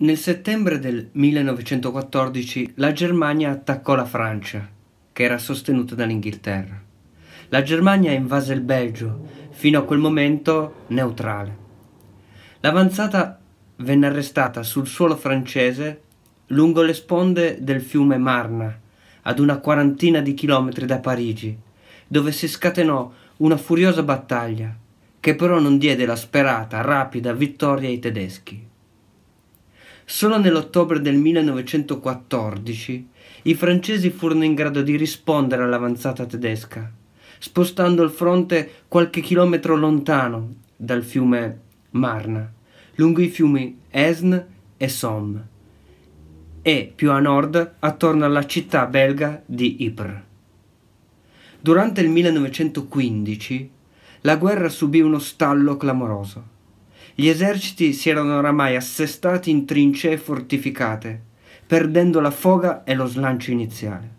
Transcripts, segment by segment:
Nel settembre del 1914 la Germania attaccò la Francia, che era sostenuta dall'Inghilterra. La Germania invase il Belgio, fino a quel momento neutrale. L'avanzata venne arrestata sul suolo francese lungo le sponde del fiume Marna, ad una quarantina di chilometri da Parigi, dove si scatenò una furiosa battaglia, che però non diede la sperata, rapida vittoria ai tedeschi. Solo nell'ottobre del 1914 i francesi furono in grado di rispondere all'avanzata tedesca, spostando il fronte qualche chilometro lontano dal fiume Marna, lungo i fiumi Esne e Somme, e più a nord attorno alla città belga di Ypres. Durante il 1915 la guerra subì uno stallo clamoroso gli eserciti si erano oramai assestati in trincee fortificate, perdendo la foga e lo slancio iniziale.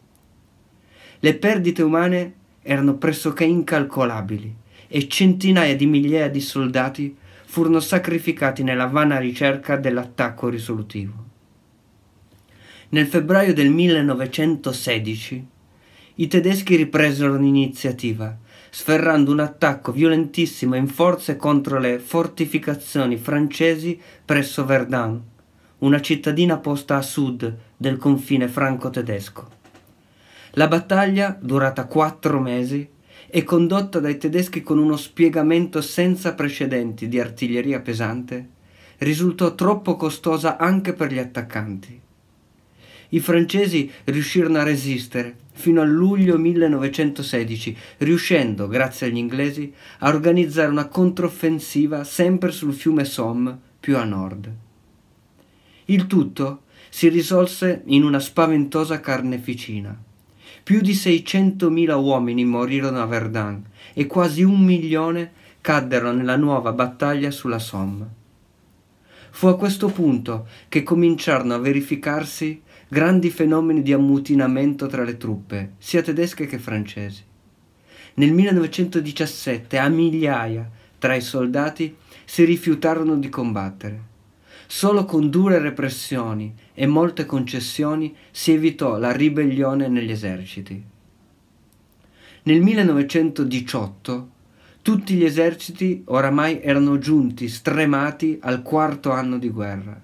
Le perdite umane erano pressoché incalcolabili e centinaia di migliaia di soldati furono sacrificati nella vana ricerca dell'attacco risolutivo. Nel febbraio del 1916 i tedeschi ripresero l'iniziativa sferrando un attacco violentissimo in forze contro le fortificazioni francesi presso Verdun, una cittadina posta a sud del confine franco-tedesco. La battaglia, durata quattro mesi, è condotta dai tedeschi con uno spiegamento senza precedenti di artiglieria pesante, risultò troppo costosa anche per gli attaccanti. I francesi riuscirono a resistere fino a luglio 1916, riuscendo, grazie agli inglesi, a organizzare una controffensiva sempre sul fiume Somme, più a nord. Il tutto si risolse in una spaventosa carneficina. Più di 600.000 uomini morirono a Verdun e quasi un milione caddero nella nuova battaglia sulla Somme. Fu a questo punto che cominciarono a verificarsi grandi fenomeni di ammutinamento tra le truppe, sia tedesche che francesi. Nel 1917 a migliaia tra i soldati si rifiutarono di combattere. Solo con dure repressioni e molte concessioni si evitò la ribellione negli eserciti. Nel 1918 tutti gli eserciti oramai erano giunti, stremati, al quarto anno di guerra.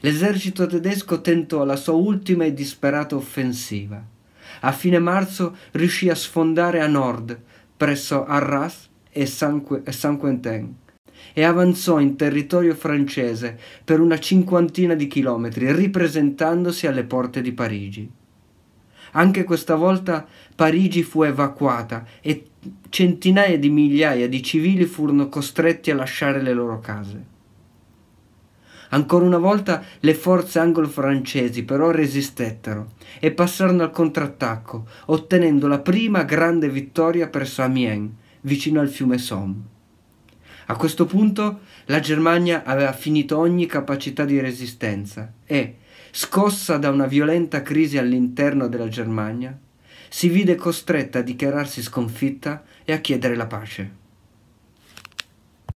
L'esercito tedesco tentò la sua ultima e disperata offensiva. A fine marzo riuscì a sfondare a nord, presso Arras e Saint-Quentin, e avanzò in territorio francese per una cinquantina di chilometri, ripresentandosi alle porte di Parigi. Anche questa volta Parigi fu evacuata e centinaia di migliaia di civili furono costretti a lasciare le loro case. Ancora una volta le forze anglo-francesi però resistettero e passarono al contrattacco, ottenendo la prima grande vittoria presso Amiens, vicino al fiume Somme. A questo punto la Germania aveva finito ogni capacità di resistenza e, scossa da una violenta crisi all'interno della Germania, si vide costretta a dichiararsi sconfitta e a chiedere la pace.